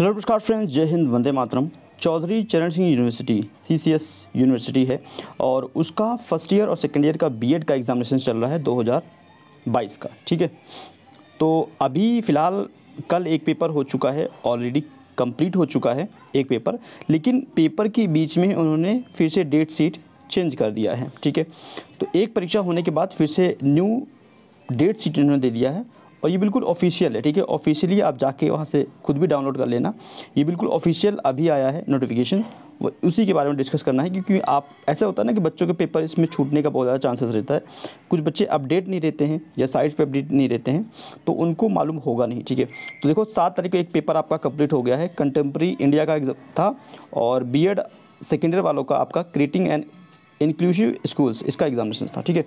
hello नमस्कार friends जय हिंद वंदे मातरम चौधरी चरण सिंह यूनिवर्सिटी सीसीएस यूनिवर्सिटी है और उसका फर्स्ट ईयर और सेकेंड ईयर का बीएड का एग्जामिनेशन चल रहा है 2022 का ठीक है तो अभी फ़िलहाल कल एक पेपर हो चुका है ऑलरेडी कंप्लीट हो चुका है एक पेपर लेकिन पेपर के बीच में उन्होंने फिर से डेट सीट चेंज कर दिया है ठीक है तो एक परीक्षा होने के बाद फिर से न्यू डेट सीट इन्होंने दे दिया है और ये बिल्कुल ऑफिशियल है ठीक है ऑफिशियली आप जाके वहाँ से खुद भी डाउनलोड कर लेना ये बिल्कुल ऑफिशियल अभी आया है नोटिफिकेशन उसी के बारे में डिस्कस करना है क्योंकि आप ऐसा होता है ना कि बच्चों के पेपर इसमें छूटने का बहुत ज़्यादा चांसेस रहता है कुछ बच्चे अपडेट नहीं रहते हैं या साइट्स पे अपडेट नहीं रहते हैं तो उनको मालूम होगा नहीं ठीक है तो देखो सात तारीख को एक पेपर आपका कंप्लीट हो गया है कंटेम्प्रेरी इंडिया का एग्जाम था और बी सेकेंडरी वालों का आपका क्रिएटिंग एंड इंक्लूसिव स्कूल्स इसका एग्जामिनेशन था ठीक है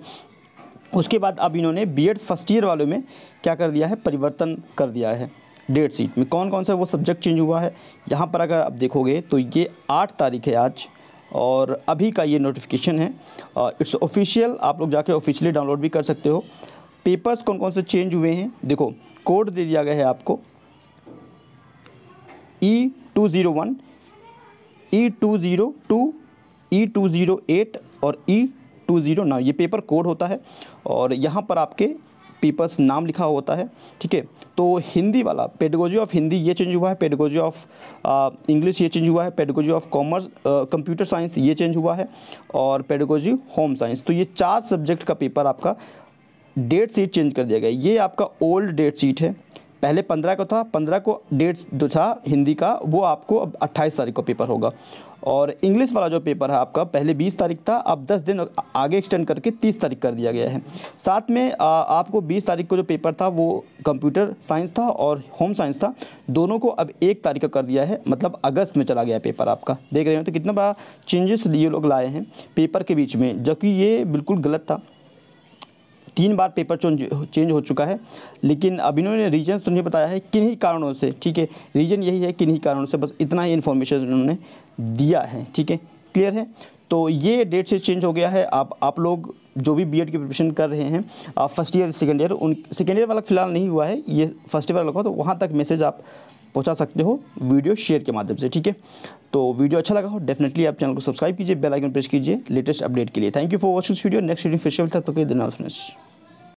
उसके बाद अब इन्होंने बीएड फर्स्ट ईयर वालों में क्या कर दिया है परिवर्तन कर दिया है डेट शीट में कौन कौन सा वो सब्जेक्ट चेंज हुआ है यहाँ पर अगर आप देखोगे तो ये आठ तारीख है आज और अभी का ये नोटिफिकेशन है इट्स ऑफिशियल आप लोग जाके ऑफिशियली डाउनलोड भी कर सकते हो पेपर्स कौन कौन से चेंज हुए हैं देखो कोड दे दिया गया है आपको E two zero one E two zero two E two zero eight और E e two zero nine ये पेपर कोड होता है और यहाँ पर आपके पेपर्स नाम लिखा होता है ठीक है तो हिंदी वाला पेडगोजी ऑफ हिंदी ये चेंज हुआ है पेडगोजी ऑफ इंग्लिश ये चेंज हुआ है pedagogy of commerce computer science ये चेंज हुआ है और पेडगोजी होम साइंस तो ये चार सब्जेक्ट का पेपर आपका डेट शीट चेंज कर दिया गया ये आपका ओल्ड डेट सीट है पहले पंद्रह का था पंद्रह को डेट जो था हिंदी का वो आपको अब अट्ठाईस तारीख को पेपर होगा और इंग्लिश वाला जो पेपर है आपका पहले 20 तारीख था अब 10 दिन आगे एक्सटेंड करके 30 तारीख कर दिया गया है साथ में आ, आपको 20 तारीख को जो पेपर था वो कंप्यूटर साइंस था और होम साइंस था दोनों को अब एक तारीख का कर दिया है मतलब अगस्त में चला गया पेपर आपका देख रहे हो तो कितना बड़ा चेंजेस ये लोग लाए हैं पेपर के बीच में जबकि ये बिल्कुल गलत था तीन बार पेपर चेंज हो चुका है लेकिन अब इन्होंने रीजन तो नहीं बताया है किन्हीं कारणों से ठीक है रीजन यही है किन्हीं कारणों से बस इतना ही इन्फॉर्मेशन इन्होंने दिया है ठीक है क्लियर है तो ये डेट से चेंज हो गया है आप आप लोग जो भी बीएड की प्रिपरेशन कर रहे हैं आप फर्स्ट ईयर सेकेंड ईयर उन सेकेंड ईयर वाला फिलहाल नहीं हुआ है ये फर्स्ट ईयर वाला हुआ तो वहाँ तक मैसेज आप पहुंचा सकते हो वीडियो शेयर के माध्यम से ठीक है तो वीडियो अच्छा लगा हो डेफिनेटली आप चैनल को सब्सक्राइब कीजिए बेल आइकन प्रेस कीजिए लेटेस्ट अपडेट के लिए thank you for watching video next video फिर तक के दिन